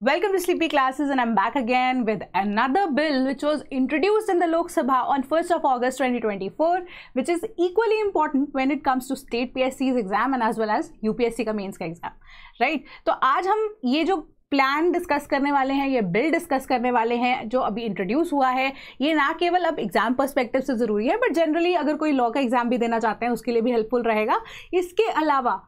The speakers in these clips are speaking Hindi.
Welcome to Sleepy Classes and I'm back again with another bill which was introduced in the Lok Sabha on 1st of August 2024 which is equally important when it comes to state PSC's exam and as well as UPSC का मेंस का एग्जाम राइट तो आज हम ये जो प्लान डिस्कस करने वाले हैं ये बिल डिस्कस करने वाले हैं जो अभी इंट्रोड्यूस हुआ है ये ना केवल अब एग्जाम पर्सपेक्टिव से ज़रूरी है बट जनरली अगर कोई लॉ का एग्जाम भी देना चाहते हैं उसके लिए भी हेल्पफुल रहेगा इसके अलावा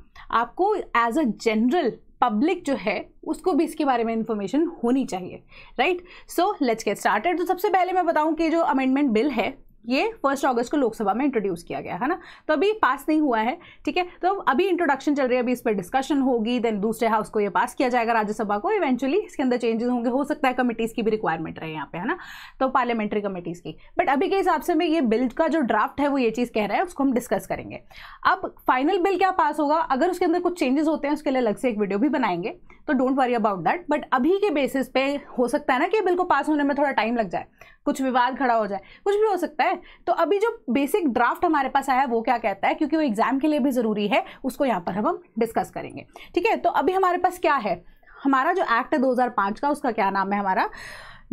आपको एज अ जनरल पब्लिक जो है उसको भी इसके बारे में इन्फॉर्मेशन होनी चाहिए right so let's get started तो सबसे पहले मैं बताऊं कि जो अमेंडमेंट बिल है ये फर्स्ट अगस्त को लोकसभा में इंट्रोड्यूस किया गया है ना तो अभी पास नहीं हुआ है ठीक है तो अभी इंट्रोडक्शन चल रही है अभी इस पर डिस्कशन होगी देन दूसरे हाउस को ये पास किया जाएगा राज्यसभा को इवेंचुअली इसके अंदर चेंजेस होंगे हो सकता है कमिटीज़ की भी रिक्वायरमेंट रहे यहाँ पे है ना तो पार्लियामेंट्री कमेटीज़ की बट अभी के हिसाब से मैं ये बिल का जो ड्राफ्ट है वो ये चीज़ कह रहा है उसको हम डिस्कस करेंगे अब फाइनल बिल क्या पास होगा अगर उसके अंदर कुछ चेंजेस होते हैं उसके लिए अलग से एक वीडियो भी बनाएंगे तो don't worry about that but अभी के बेसिस पे हो सकता है ना कि बिल को पास होने में थोड़ा टाइम लग जाए कुछ विवाद खड़ा हो जाए कुछ भी हो सकता है तो अभी जो बेसिक ड्राफ्ट हमारे पास आया है वो क्या कहता है क्योंकि वो एग्जाम के लिए भी ज़रूरी है उसको यहाँ पर हम डिस्कस करेंगे ठीक है तो अभी हमारे पास क्या है हमारा जो एक्ट है दो का उसका क्या नाम है हमारा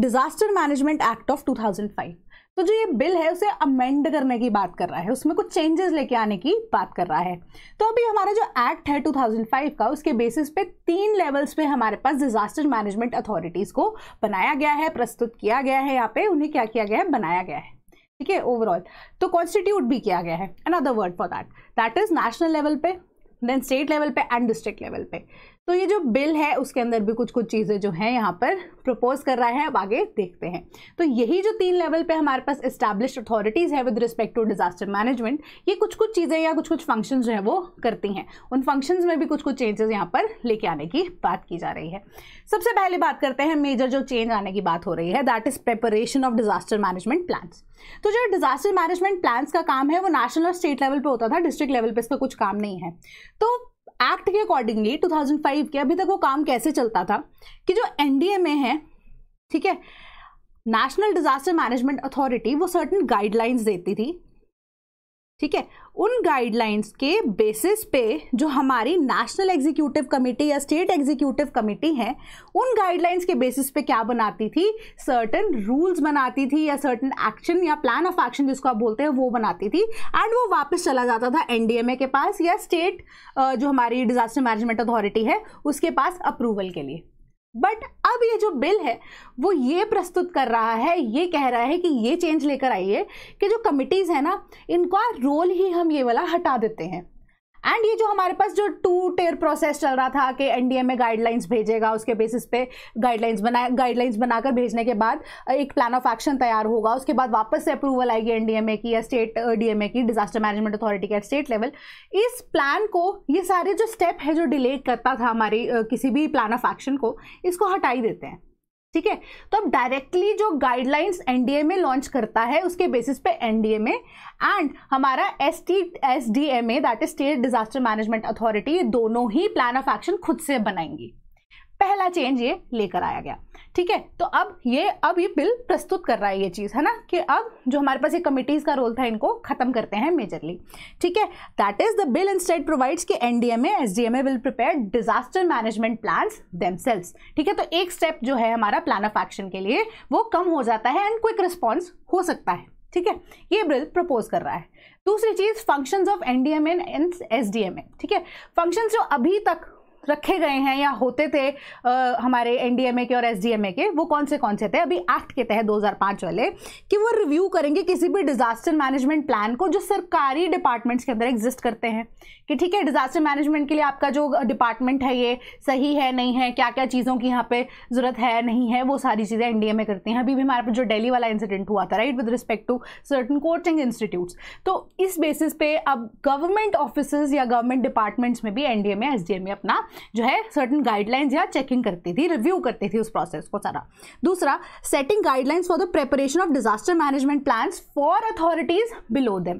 डिजास्टर मैनेजमेंट एक्ट ऑफ 2005 तो जो ये बिल है उसे अमेंड करने की बात कर रहा है उसमें कुछ चेंजेस लेके आने की बात कर रहा है तो अभी हमारा जो एक्ट है 2005 का उसके बेसिस पे तीन लेवल्स पे हमारे पास डिजास्टर मैनेजमेंट अथॉरिटीज को बनाया गया है प्रस्तुत किया गया है यहाँ पे उन्हें क्या किया गया है बनाया गया है ठीक है ओवरऑल तो कॉन्स्टिट्यूट भी किया गया है another word for that that is national level पे देन स्टेट लेवल पे एंड डिस्ट्रिक्ट लेवल पे तो ये जो बिल है उसके अंदर भी कुछ कुछ चीज़ें जो हैं यहाँ पर प्रपोज कर रहा है अब आगे देखते हैं तो यही जो तीन लेवल पे हमारे पास इस्टेब्लिश अथॉरिटीज़ है with respect to disaster management ये कुछ कुछ चीज़ें या कुछ कुछ फंक्शन जो है वो करती हैं उन फंक्शन में भी कुछ कुछ चेंजेस यहाँ पर लेके आने की बात की जा रही है सबसे पहले बात करते हैं मेजर जो चेंज आने की बात हो रही है that is preparation of disaster management plans तो जो डिजास्टर मैनेजमेंट प्लान्स का काम है वो नेशनल और स्टेट लेवल पर होता था डिस्ट्रिक्ट लेवल पर इसका कुछ काम नहीं है तो एक्ट के अकॉर्डिंगली 2005 के अभी तक वो काम कैसे चलता था कि जो एनडीए में है ठीक है नेशनल डिजास्टर मैनेजमेंट अथॉरिटी वो सर्टन गाइडलाइंस देती थी ठीक है उन गाइडलाइंस के बेसिस पे जो हमारी नेशनल एग्जीक्यूटिव कमेटी या स्टेट एग्जीक्यूटिव कमेटी है उन गाइडलाइंस के बेसिस पे क्या बनाती थी सर्टन रूल्स बनाती थी या सर्टन एक्शन या प्लान ऑफ एक्शन जिसको आप बोलते हैं वो बनाती थी एंड वो वापस चला जाता था एनडीएमए के पास या स्टेट जो हमारी डिजास्टर मैनेजमेंट अथॉरिटी है उसके पास अप्रूवल के लिए बट अब ये जो बिल है वो ये प्रस्तुत कर रहा है ये कह रहा है कि ये चेंज लेकर आइए कि जो कमिटीज़ है ना इनका रोल ही हम ये वाला हटा देते हैं एंड ये जो हमारे पास जो टू टेयर प्रोसेस चल रहा था कि एनडीए में गाइडलाइंस भेजेगा उसके बेसिस पे गाइडलाइंस बना गाइडलाइंस बनाकर भेजने के बाद एक प्लान ऑफ एक्शन तैयार होगा उसके बाद वापस से अप्रूवल आएगी एनडीएमए की या स्टेट डीएमए की डिजास्टर मैनेजमेंट अथॉरिटी के स्टेट लेवल इस प्लान को ये सारे जो स्टेप है जो डिले करता था हमारी किसी भी प्लान ऑफ एक्शन को इसको हटाई देते हैं ठीक है तो अब डायरेक्टली जो गाइडलाइंस एनडीए में लॉन्च करता है उसके बेसिस पे एनडीए में एंड हमारा S T S D M A that is state disaster management authority दोनों ही प्लान ऑफ एक्शन खुद से बनाएंगी पहला चेंज ये लेकर आया गया ठीक है तो अब ये अब ये बिल प्रस्तुत कर रहा है ये चीज़ है ना कि अब जो हमारे पास ये कमिटीज़ का रोल था इनको ख़त्म करते हैं मेजरली ठीक है that is the bill instead provides कि N D M A S D M A will prepare disaster management plan themselves ठीक है तो एक स्टेप जो है हमारा प्लान ऑफ एक्शन के लिए वो कम हो जाता है एंड क्विक रिस्पॉन्स हो सकता है ठीक है ये बिल प्रपोज कर रहा है दूसरी चीज functions of NDMA and SDMA ठीक है फंक्शंस जो अभी तक रखे गए हैं या होते थे आ, हमारे एनडीएमए के और एसडीएमए के वो कौन से कौन से थे अभी एक्ट के तहत 2005 वाले कि वो रिव्यू करेंगे किसी भी डिजास्टर मैनेजमेंट प्लान को जो सरकारी डिपार्टमेंट्स के अंदर एग्जिस्ट करते हैं कि ठीक है डिजास्टर मैनेजमेंट के लिए आपका जो डिपार्टमेंट है ये सही है नहीं है क्या क्या चीज़ों की यहाँ पे ज़रूरत है नहीं है वो सारी चीज़ें एनडीए में करते हैं अभी भी हमारे पास जो डेली वाला इंसिडेंट हुआ था right with respect to certain coaching institutes तो इस बेसिस पे अब गवर्नमेंट ऑफिस या गवर्नमेंट डिपार्टमेंट्स में भी एनडीएमए में अपना जो है सर्टन गाइडलाइंस या चेकिंग करती थी रिव्यू करती थी उस प्रोसेस को सारा दूसरा setting guidelines for the preparation of disaster management plan for authorities below them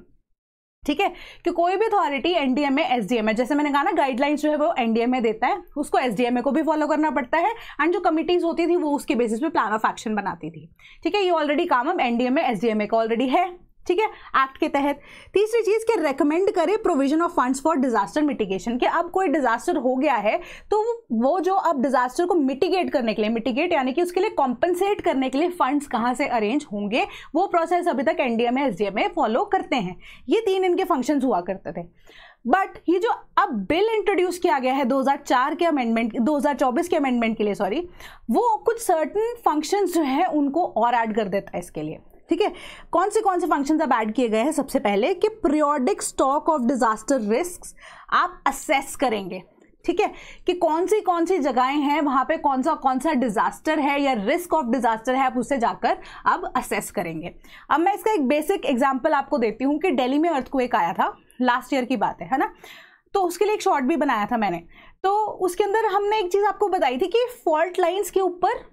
ठीक है कि कोई भी अथॉरिटी एनडीएमए एसडीएमए जैसे मैंने कहा ना गाइडलाइंस जो है वो एनडीएमए देता है उसको एसडीएमए को भी फॉलो करना पड़ता है एंड जो कमिटीज होती थी वो उसके बेसिस पे प्लान ऑफ एक्शन बनाती थी ठीक है ये ऑलरेडी काम हम एनडीएमए एसडीएमए का ऑलरेडी है ठीक है एक्ट के तहत तीसरी चीज़ के रेकमेंड करे provision of funds for disaster mitigation कि अब कोई डिजास्टर हो गया है तो वो जो अब डिजास्टर को मिटिगेट करने के लिए मिटिगेट यानी कि उसके लिए कॉम्पनसेट करने के लिए फंड्स कहाँ से अरेंज होंगे वो प्रोसेस अभी तक एनडीए में एसडीए में फॉलो करते हैं ये तीन इनके फंक्शन हुआ करते थे बट ये जो अब बिल इंट्रोड्यूस किया गया है 2004 के अमेंडमेंट 2024 के अमेंडमेंट के लिए सॉरी वो कुछ सर्टन फंक्शंस जो है उनको और ऐड कर देता है इसके लिए ठीक है कौन से कौन से फंक्शंस अब ऐड किए गए हैं सबसे पहले कि periodic stock of disaster risk आप असेस करेंगे ठीक है कि कौन सी कौन सी जगहें हैं वहां पे कौन सा कौन सा डिजास्टर है या रिस्क ऑफ डिजास्टर है आप उसे जाकर अब असेस करेंगे अब मैं इसका एक बेसिक एग्जांपल आपको देती हूँ कि दिल्ली में अर्थक्वेक आया था लास्ट ईयर की बात है है ना तो उसके लिए एक शॉर्ट भी बनाया था मैंने तो उसके अंदर हमने एक चीज़ आपको बताई थी कि फॉल्ट लाइन्स के ऊपर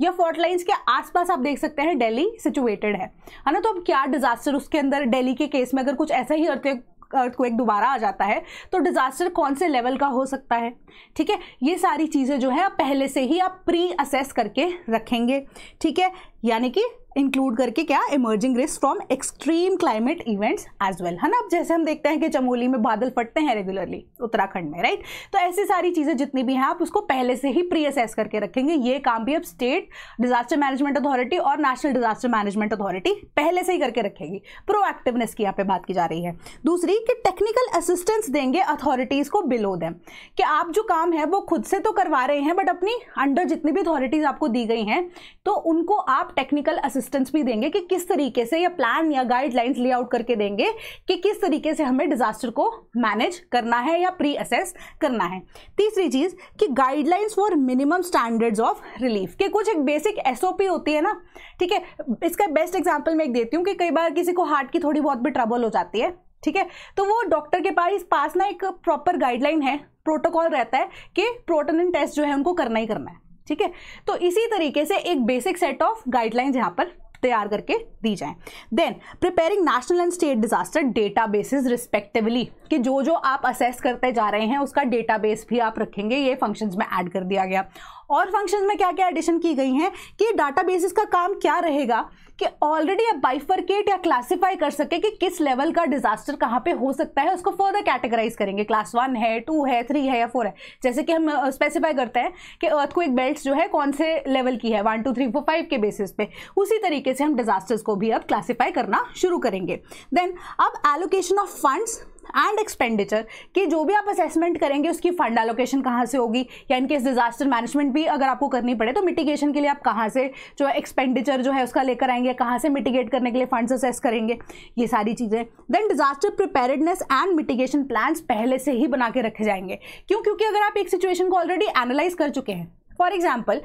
या फोर्ट लाइन्स के आसपास आप देख सकते हैं दिल्ली सिचुएटेड है है ना तो अब क्या डिजास्टर उसके अंदर दिल्ली के केस में अगर कुछ ऐसा ही अर्थ अर्थक्वेक दोबारा आ जाता है तो डिजास्टर कौन से लेवल का हो सकता है ठीक है ये सारी चीज़ें जो है पहले से ही आप प्री असेस करके रखेंगे ठीक है यानी कि इंक्लूड करके क्या emerging risk from extreme climate events as well है ना अब जैसे हम देखते हैं कि चमोली में बादल फटते हैं रेगुलरली उत्तराखंड में राइट तो ऐसी सारी चीज़ें जितनी भी हैं आप उसको पहले से ही प्री असेस करके रखेंगे ये काम भी अब स्टेट डिजास्टर मैनेजमेंट अथॉरिटी और नेशनल डिजास्टर मैनेजमेंट अथॉरिटी पहले से ही करके रखेगी प्रोएक्टिवनेस की यहाँ पे बात की जा रही है दूसरी कि टेक्निकल असिस्टेंस देंगे अथॉरिटीज़ को बिलो दैम कि आप जो काम है वो खुद से तो करवा रहे हैं बट अपनी अंडर जितनी भी अथॉरिटीज़ आपको दी गई हैं तो उनको आप टेक्निकल असिस्ट असिस्टेंस भी देंगे कि किस तरीके से या प्लान या गाइडलाइंस ले आउट करके देंगे कि किस तरीके से हमें डिजास्टर को मैनेज करना है या प्री असेस करना है तीसरी चीज़ कि guidelines for minimum standards of relief के कुछ एक बेसिक एस होती है ना ठीक है इसका बेस्ट एग्जाम्पल मैं एक देती हूँ कि कई बार किसी को हार्ट की थोड़ी बहुत भी ट्रबल हो जाती है ठीक है तो वो डॉक्टर के पास पास ना एक प्रॉपर गाइडलाइन है प्रोटोकॉल रहता है कि प्रोटोनिन टेस्ट जो है उनको करना ही करना है ठीक है तो इसी तरीके से एक बेसिक सेट ऑफ गाइडलाइंस यहाँ पर तैयार करके दी जाए then preparing national and state disaster databases respectively कि जो जो आप असेस करते जा रहे हैं उसका डेटा बेस भी आप रखेंगे ये फंक्शंस में ऐड कर दिया गया और फंक्शन में क्या क्या एडिशन की गई हैं कि डाटा बेसिस का काम क्या रहेगा कि ऑलरेडी आप बाइफरकेट या क्लासिफाई कर सके कि किस लेवल का डिजास्टर कहाँ पे हो सकता है उसको फर्दर कैटेगराइज करेंगे क्लास वन है टू है थ्री है या फोर है जैसे कि हम स्पेसिफाई uh, करते हैं कि अर्थ को एक बेल्ट जो है कौन से लेवल की है one two three four five के बेसिस पे उसी तरीके से हम डिजास्टर्स को भी अब क्लासीफाई करना शुरू करेंगे देन अब allocation of funds and expenditure कि जो भी आप असेसमेंट करेंगे उसकी फंड एलोकेशन कहाँ से होगी या इनकेस डिजास्टर मैनेजमेंट भी अगर आपको करनी पड़े तो मिटिगेशन के लिए आप कहाँ से जो है एक्सपेंडिचर जो है उसका लेकर आएंगे कहाँ से मिटिगेट करने के लिए फ़ंड असेस करेंगे ये सारी चीज़ें then disaster preparedness and mitigation plans पहले से ही बना के रखे जाएंगे क्यों क्योंकि अगर आप एक सिचुएशन को ऑलरेडी एनालाइज कर चुके हैं फॉर एग्जाम्पल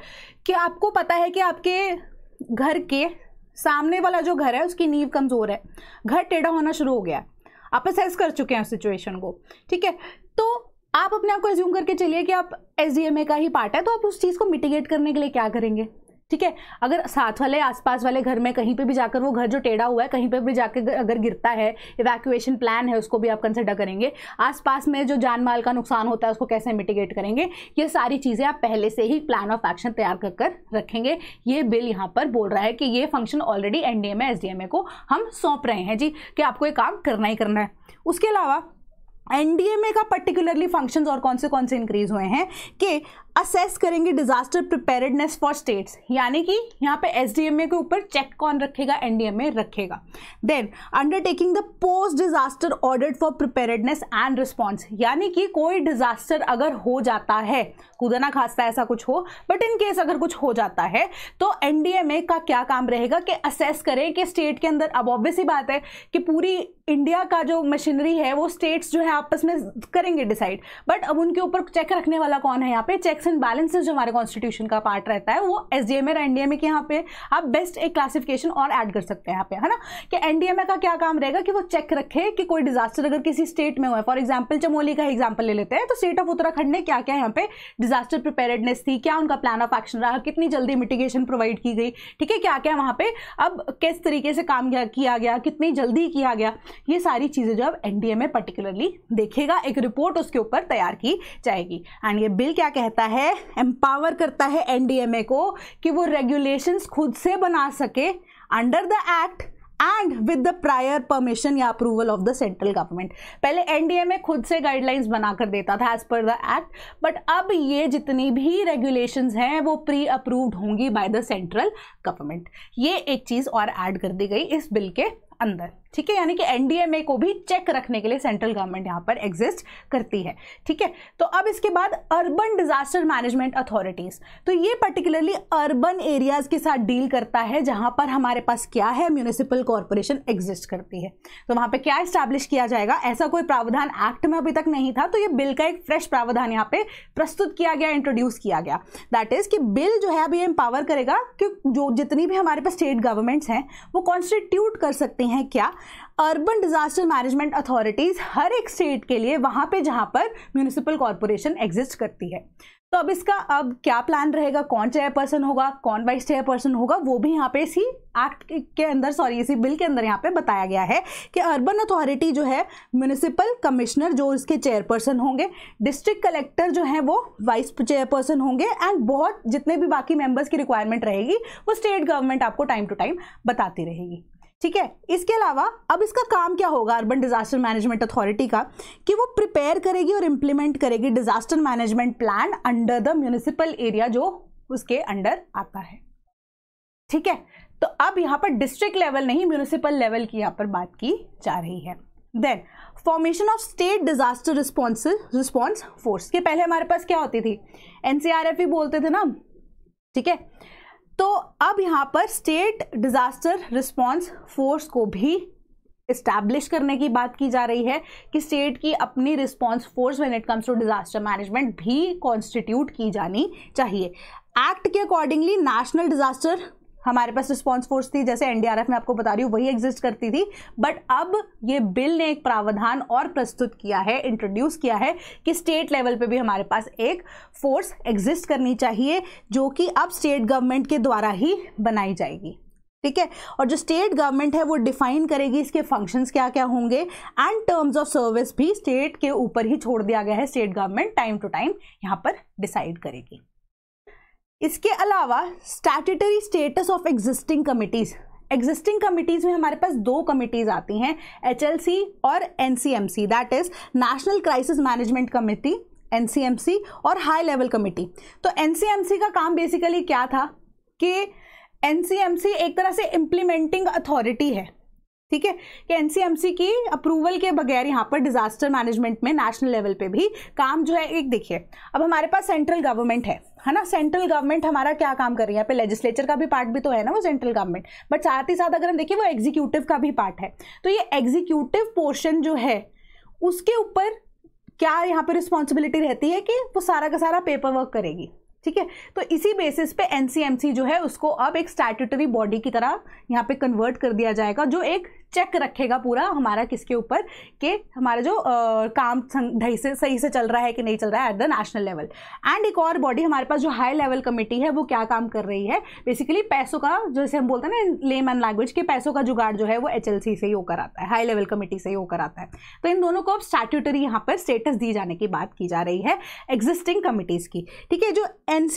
कि आपको पता है कि आपके घर के सामने वाला जो घर है उसकी नींव कमज़ोर है घर टेढ़ा होना शुरू हो गया आप असेस कर चुके हैं उस सिचुएशन को ठीक है तो आप अपने आप को एज्यूम करके चलिए कि आप एस का ही पार्ट है तो आप उस चीज़ को मिटिगेट करने के लिए क्या करेंगे ठीक है अगर साथ वाले आसपास वाले घर में कहीं पे भी जाकर वो घर जो टेढ़ा हुआ है कहीं पे भी जाकर अगर गिरता है इवैक्यूएशन प्लान है उसको भी आप कंसिडर करेंगे आसपास में जो जान माल का नुकसान होता है उसको कैसे मिटिगेट करेंगे ये सारी चीज़ें आप पहले से ही प्लान ऑफ एक्शन तैयार कर कर रखेंगे ये बिल यहाँ पर बोल रहा है कि ये फंक्शन ऑलरेडी एनडीए में एसडीएमए को हम सौंप रहे हैं जी कि आपको ये काम करना ही करना है उसके अलावा एनडीए में का पर्टिकुलरली फंक्शंस और कौन से कौन से इंक्रीज हुए हैं कि असेस करेंगे डिजास्टर प्रिपेयर्डनेस फॉर स्टेट्स यानी कि यहाँ पे एस के ऊपर चेक कौन रखेगा एनडीएमए रखेगा then undertaking the post disaster order for preparedness and response यानी कि कोई डिजास्टर अगर हो जाता है कूदना खासा ऐसा कुछ हो बट इन केस अगर कुछ हो जाता है तो एनडीएमए का क्या काम रहेगा कि असेस करें कि स्टेट के अंदर अब ऑब्वियस ही बात है कि पूरी इंडिया का जो मशीनरी है वो स्टेट्स जो है आपस में करेंगे डिसाइड बट अब उनके ऊपर चेक रखने वाला कौन है यहाँ पे चेक्स एंड बैलेंसेज जो हमारे कॉन्स्टिट्यूशन का पार्ट रहता है वो एस डी एम और एनडीए में कि यहाँ पे आप बेस्ट एक क्लासिफिकेशन और ऐड कर सकते हैं यहाँ पे है ना कि एनडीएमए का क्या काम रहेगा कि वो चेक रखे कि कोई डिजास्टर अगर किसी स्टेट में हुआ है फॉर एग्जाम्पल चमोली का एग्जाम्पल ले लेते हैं तो स्टेट ऑफ उत्तराखंड ने क्या क्या यहाँ पे डिजास्टर प्रिपेयर्डनेस थी क्या उनका प्लान ऑफ एक्शन रहा कितनी जल्दी मिटिगेशन प्रोवाइड की गई ठीक है क्या क्या वहाँ पे अब किस तरीके से काम किया गया कितनी जल्दी किया गया ये सारी चीज़ें जो अब एनडीए में पर्टिकुलरली देखेगा एक रिपोर्ट उसके ऊपर तैयार की जाएगी एंड ये बिल क्या कहता है है एम्पावर करता है एनडीएमए को कि वो रेगुलेशंस खुद से बना सके under the act and with the prior permission या approval of the central government पहले एनडीएमए खुद से गाइडलाइंस बनाकर देता था as per the act but अब ये जितनी भी रेगुलेशन हैं वो प्री अप्रूव्ड होंगी बाय द सेंट्रल गवर्नमेंट ये एक चीज़ और ऐड कर दी गई इस बिल के अंदर ठीक है यानी कि एनडीएमए को भी चेक रखने के लिए सेंट्रल गवर्नमेंट यहाँ पर एग्जिस्ट करती है ठीक है तो अब इसके बाद अर्बन डिजास्टर मैनेजमेंट अथॉरिटीज तो ये पर्टिकुलरली अर्बन एरियाज के साथ डील करता है जहाँ पर हमारे पास क्या है म्यूनिसिपल कॉरपोरेशन एग्जिस्ट करती है तो वहाँ पर क्या इस्टेब्लिश किया जाएगा ऐसा कोई प्रावधान एक्ट में अभी तक नहीं था तो ये बिल का एक फ्रेश प्रावधान यहाँ पे प्रस्तुत किया गया इंट्रोड्यूस किया गया दैट इज कि बिल जो है अभी एम्पावर करेगा कि जो जितनी भी हमारे पास स्टेट गवर्नमेंट्स हैं वो कॉन्स्टिट्यूट कर सकते हैं क्या अर्बन डिजास्टर मैनेजमेंट अथॉरिटीज़ हर एक स्टेट के लिए वहाँ पे जहाँ पर म्यूनिसिपल कॉरपोरेशन एग्जिस्ट करती है तो अब इसका अब क्या प्लान रहेगा कौन चेयरपर्सन होगा कौन वाइस चेयरपर्सन होगा वो भी यहाँ पे इसी एक्ट के अंदर सॉरी इसी बिल के अंदर यहाँ पे बताया गया है कि अर्बन अथॉरिटी जो है म्यूनिसिपल कमिश्नर जो इसके चेयरपर्सन होंगे डिस्ट्रिक्ट कलेक्टर जो है वो वाइस चेयरपर्सन होंगे एंड बहुत जितने भी बाकी मेंबर्स की रिक्वायरमेंट रहेगी वो स्टेट गवर्नमेंट आपको टाइम टू टाइम बताती रहेगी ठीक है इसके अलावा अब इसका काम क्या होगा अर्बन डिजास्टर मैनेजमेंट अथॉरिटी का कि वो प्रिपेयर करेगी और इम्प्लीमेंट करेगी disaster management plan under the municipal area जो उसके अंडर आता है ठीक है तो अब यहाँ पर डिस्ट्रिक्ट लेवल नहीं म्यूनिसिपल लेवल की यहाँ पर बात की जा रही है then formation of state disaster response response force के पहले हमारे पास क्या होती थी एनसीआरएफ ही बोलते थे ना ठीक है तो अब यहाँ पर स्टेट डिजास्टर रिस्पॉन्स फोर्स को भी इस्टेब्लिश करने की बात की जा रही है कि स्टेट की अपनी response force when it comes to disaster management भी कॉन्स्टिट्यूट की जानी चाहिए एक्ट के अकॉर्डिंगली नेशनल डिजास्टर हमारे पास रिस्पॉन्स फोर्स थी जैसे एनडीआरएफ में आपको बता रही हूँ वही एग्जिस्ट करती थी बट अब ये बिल ने एक प्रावधान और प्रस्तुत किया है इंट्रोड्यूस किया है कि स्टेट लेवल पे भी हमारे पास एक फोर्स एग्जिस्ट करनी चाहिए जो कि अब स्टेट गवर्नमेंट के द्वारा ही बनाई जाएगी ठीक है और जो स्टेट गवर्नमेंट है वो डिफाइन करेगी इसके फंक्शंस क्या क्या होंगे एंड टर्म्स ऑफ सर्विस भी स्टेट के ऊपर ही छोड़ दिया गया है state government time to time यहाँ पर डिसाइड करेगी इसके अलावा statutory status of existing committees existing committees में हमारे पास दो कमिटीज़ आती हैं एच और N that is national crisis management committee N और हाई लेवल कमेटी तो एन का काम बेसिकली क्या था कि एन एक तरह से इम्प्लीमेंटिंग अथॉरिटी है ठीक है कि सी की अप्रूवल के बगैर यहाँ पर डिजास्टर मैनेजमेंट में नेशनल लेवल पे भी काम जो है एक देखिए अब हमारे पास सेंट्रल गवर्नमेंट है है ना सेंट्रल गवर्नमेंट हमारा क्या काम कर रही है यहाँ पे लेजिस्लेचर का भी पार्ट भी तो है ना वो सेंट्रल गवर्नमेंट बट साथ ही साथ अगर हम देखिए वो एग्जीक्यूटिव का भी पार्ट है तो ये एग्जीक्यूटिव पोर्शन जो है उसके ऊपर क्या यहाँ पे रिस्पॉन्सिबिलिटी रहती है कि वो सारा का सारा पेपर वर्क करेगी ठीक है तो इसी बेसिस पे एनसीएमसी जो है उसको अब एक स्टैट्यूटरी बॉडी की तरह यहाँ पे कन्वर्ट कर दिया जाएगा जो एक चेक रखेगा पूरा हमारा किसके ऊपर कि हमारा जो आ, काम ढाई से सही से चल रहा है कि नहीं चल रहा है at the national level and एक और बॉडी हमारे पास जो हाई लेवल कमेटी है वो क्या काम कर रही है बेसिकली पैसों का जैसे हम बोलते हैं ना लेम एंड लैंग्वेज के पैसों का जुगाड़ जो है वो एच से ही होकर आता है हाई लेवल कमेटी से ही होकर आता है तो इन दोनों को अब स्टैट्यूटरी यहाँ पर स्टेटस दी जाने की बात की जा रही है एग्जिस्टिंग कमिटीज़ की ठीक है जो एन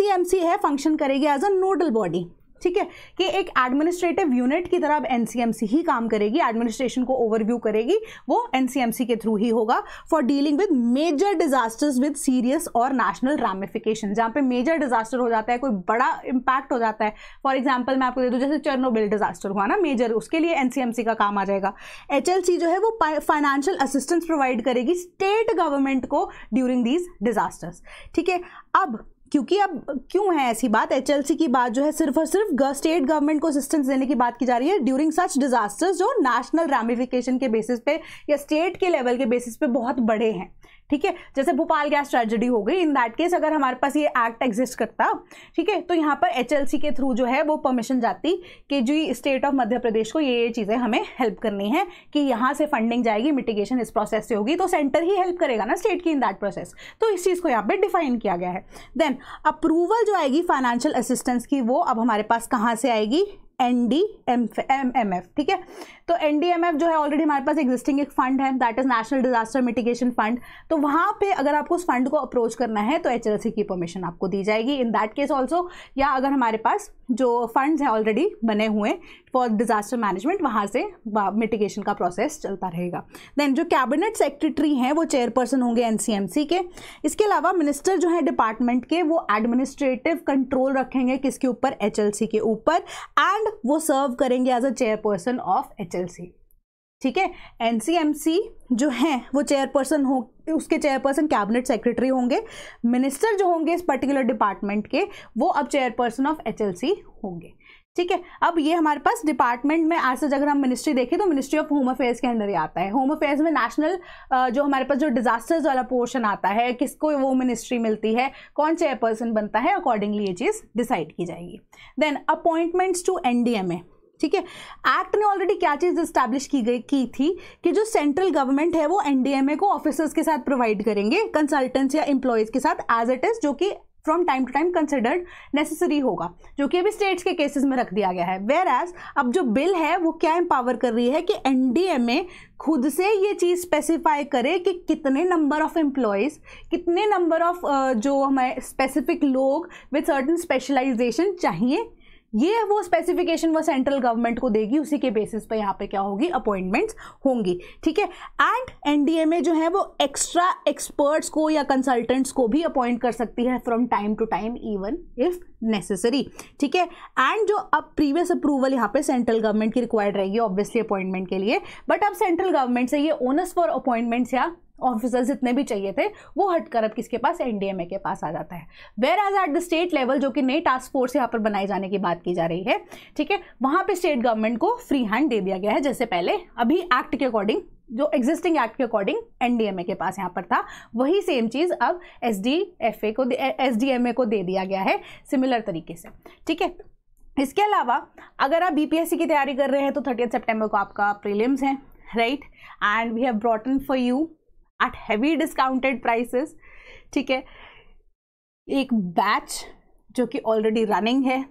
है फंक्शन करेगी एज अ नोडल बॉडी ठीक है कि एक एडमिनिस्ट्रेटिव यूनिट की तरह अब एनसीएमसी ही काम करेगी एडमिनिस्ट्रेशन को ओवरव्यू करेगी वो एनसीएमसी के थ्रू ही होगा for dealing with major disasters with serious और नेशनल रामिफिकेशन जहाँ पे मेजर डिजास्टर हो जाता है कोई बड़ा इंपैक्ट हो जाता है फॉर एग्जाम्पल मैं आपको दे दूँ जैसे चर्नोबिल डिजास्टर हुआ ना मेजर उसके लिए एनसीएमसी का काम आ जाएगा एच जो है वो फाइनेंशियल असिस्टेंस प्रोवाइड करेगी स्टेट गवर्नमेंट को ड्यूरिंग दीज डिजास्टर्स ठीक है अब क्योंकि अब क्यों है ऐसी बात एच की बात जो है सिर्फ और सिर्फ स्टेट गवर्नमेंट को असिस्टेंस देने की बात की जा रही है ड्यूरिंग सच डिजास्टर्स जो नेशनल रेमिफिकेशन के बेसिस पे या स्टेट के लेवल के बेसिस पे बहुत बड़े हैं ठीक है जैसे भोपाल गैस ट्रेजेडी हो गई इन दैट केस अगर हमारे पास ये एक्ट एग्जिस्ट करता ठीक है तो यहाँ पर एच के थ्रू जो है वो परमिशन जाती कि जी स्टेट ऑफ मध्य प्रदेश को ये ये चीज़ें हमें हेल्प करनी है कि यहाँ से फंडिंग जाएगी मिटिगेशन इस प्रोसेस से होगी तो सेंटर ही हेल्प करेगा ना स्टेट की इन दैट प्रोसेस तो इस चीज़ को यहाँ पर डिफाइन किया गया है देन अप्रूवल जो आएगी फाइनेंशियल असिस्टेंस की वो अब हमारे पास कहाँ से आएगी N D M M F ठीक है तो एन डी एम एफ जो है ऑलरेडी हमारे पास एग्जिस्टिंग एक फंड है that is national disaster mitigation fund तो वहाँ पे अगर आपको उस फंड को अप्रोच करना है तो एच एल सी की परमिशन आपको दी जाएगी इन दैट केस ऑल्सो या अगर हमारे पास जो फंड्स हैं ऑलरेडी बने हुए फॉर डिजास्टर मैनेजमेंट वहाँ से मिटिगेशन का प्रोसेस चलता रहेगा देन जो कैबिनेट सेक्रेटरी हैं वो चेयरपर्सन होंगे एन के इसके अलावा मिनिस्टर जो है डिपार्टमेंट के वो एडमिनिस्ट्रेटिव कंट्रोल रखेंगे किसके ऊपर एच के ऊपर एंड वो सर्व करेंगे as a chairperson of H ठीक है एन जो हैं वो चेयरपर्सन हो उसके चेयरपर्सन कैबिनेट सेक्रेटरी होंगे मिनिस्टर जो होंगे इस पर्टिकुलर डिपार्टमेंट के वो अब चेयरपर्सन ऑफ एच होंगे ठीक है अब ये हमारे पास डिपार्टमेंट में एज अगर हम मिनिस्ट्री देखें तो मिनिस्ट्री ऑफ होम अफेयर्स के अंदर ही आता है होम अफेयर्स में नेशनल जो हमारे पास जो डिजास्टर्स वाला पोर्शन आता है किसको वो मिनिस्ट्री मिलती है कौन चेयरपर्सन बनता है अकॉर्डिंगली ये चीज़ डिसाइड की जाएगी देन अपॉइंटमेंट्स टू एन ठीक है एक्ट ने ऑलरेडी क्या चीज़ इस्टेब्लिश की गई की थी कि जो सेंट्रल गवर्नमेंट है वो एनडीएमए को ऑफिसर्स के साथ प्रोवाइड करेंगे कंसल्टेंट्स या एम्प्लॉयज़ के साथ एज इट इज़ जो कि from time to time considered necessary होगा जो कि अभी स्टेट्स के केसेस में रख दिया गया है वेर एज अब जो बिल है वो क्या एम्पावर कर रही है कि एन ए खुद से ये चीज़ स्पेसिफाई करे कि कितने नंबर ऑफ एम्प्लॉयज़ कितने नंबर ऑफ जो हमें स्पेसिफिक लोग विथ सर्टन स्पेशलाइजेशन चाहिए ये वो स्पेसिफिकेशन वो सेंट्रल गवर्नमेंट को देगी उसी के बेसिस पे यहाँ पे क्या होगी अपॉइंटमेंट्स होंगी ठीक है एंड एनडीएमए जो है वो एक्स्ट्रा एक्सपर्ट्स को या कंसल्टेंट्स को भी अपॉइंट कर सकती है from time to time even if necessary ठीक है एंड जो अब प्रीवियस अप्रूवल यहाँ पे सेंट्रल गवर्नमेंट की रिक्वायर्ड रहेगी ऑब्वियसली अपॉइंटमेंट के लिए बट अब सेंट्रल गवर्नमेंट से ये ओनस फॉर अपॉइंटमेंट्स या ऑफिसर्स जितने भी चाहिए थे वो हटकर अब किसके पास एनडीएमए के पास आ जाता है whereas at the state level जो कि नई टास्क फोर्स यहाँ पर बनाए जाने की बात की जा रही है ठीक है वहाँ पर स्टेट गवर्नमेंट को फ्री हैंड दे दिया गया है जैसे पहले अभी एक्ट के अकॉर्डिंग जो एग्जिस्टिंग एक्ट के अकॉर्डिंग एनडीएमए के पास यहाँ पर था वही सेम चीज़ अब एस डी एफ ए को एस डी एम ए को दे दिया गया है सिमिलर तरीके से ठीक है इसके अलावा अगर आप बीपीएससी की तैयारी कर रहे हैं तो थर्टी सितंबर को आपका प्रीलिम्स है right and we have brought for you at heavy discounted prices ठीक है एक बैच जो कि ऑलरेडी रनिंग है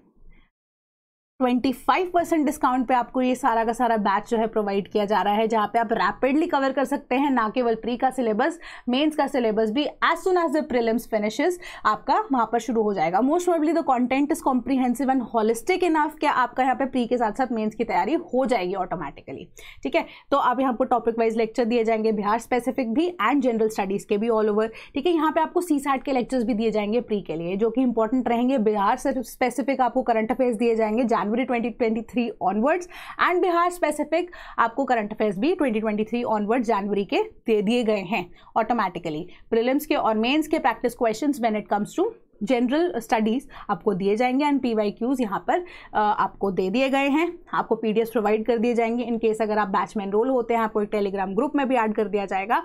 25% डिस्काउंट पे आपको ये सारा का सारा बैच जो है प्रोवाइड किया जा रहा है जहाँ पे आप रैपिडली कवर कर सकते हैं ना केवल प्री का सिलेबस मेंस का सिलेबस भी as soon as the prelims finishes आपका वहाँ पर शुरू हो जाएगा most probably the content is comprehensive and holistic enough क्या आपका यहाँ पे प्री के साथ साथ मेन्स की तैयारी हो जाएगी ऑटोमेटिकली ठीक है तो आप यहाँ पर टॉपिक वाइज लेक्चर दिए जाएंगे बिहार स्पेसिफिक भी एंड जनरल स्टडीज़ के भी ऑल ओवर ठीक है यहाँ पर आपको सी के लेक्चर्स भी दिए जाएंगे प्री के लिए जो कि इंपॉर्टेंट रहेंगे बिहार स्पेसिफिक आपको करंट अफेयर्स दिए जाएंगे जानवर फरवरी 2023 ऑनवर्ड्स एंड बिहार स्पेसिफिक आपको करंट अफेयर्स भी 2023 ऑनवर्ड जनवरी के दे दिए गए हैं ऑटोमेटिकली प्रिलिम्स के और मेंस के practice questions when it comes to general studies आपको दिए जाएंगे एंड पी वाई क्यूज़ यहाँ पर आपको दे दिए गए हैं आपको पी डी प्रोवाइड कर दिए जाएंगे इन केस अगर आप बैच में एनरोल होते हैं आपको एक टेलीग्राम ग्रुप में भी ऐड कर दिया जाएगा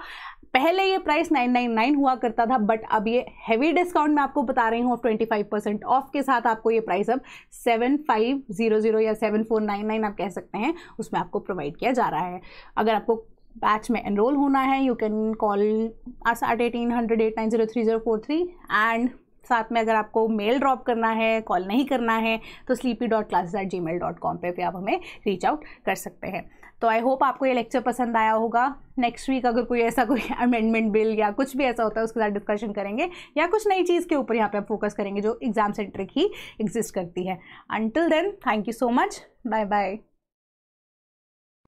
पहले ये प्राइस 999 हुआ करता था बट अब ये हैवी डिस्काउंट मैं आपको बता रही हूँ 25 परसेंट ऑफ के साथ आपको ये प्राइस अब 7500 या 7499 आप कह सकते हैं उसमें आपको प्रोवाइड किया जा रहा है अगर आपको बैच में एनरोल होना है you can call us at eighteen hundred eight nine zero three zero four three and साथ में अगर आपको मेल ड्रॉप करना है कॉल नहीं करना है तो sleepy dot class at Gmail dot com पर भी आप हमें रीच आउट कर सकते हैं तो आई होप आपको ये लेक्चर पसंद आया होगा नेक्स्ट वीक अगर कोई ऐसा कोई अमेंडमेंट बिल या कुछ भी ऐसा होता है उसके साथ डिस्कशन करेंगे या कुछ नई चीज़ के ऊपर यहाँ पे आप फोकस करेंगे जो एग्ज़ाम सेंटर ही एग्जिस्ट करती है until then thank you so much bye bye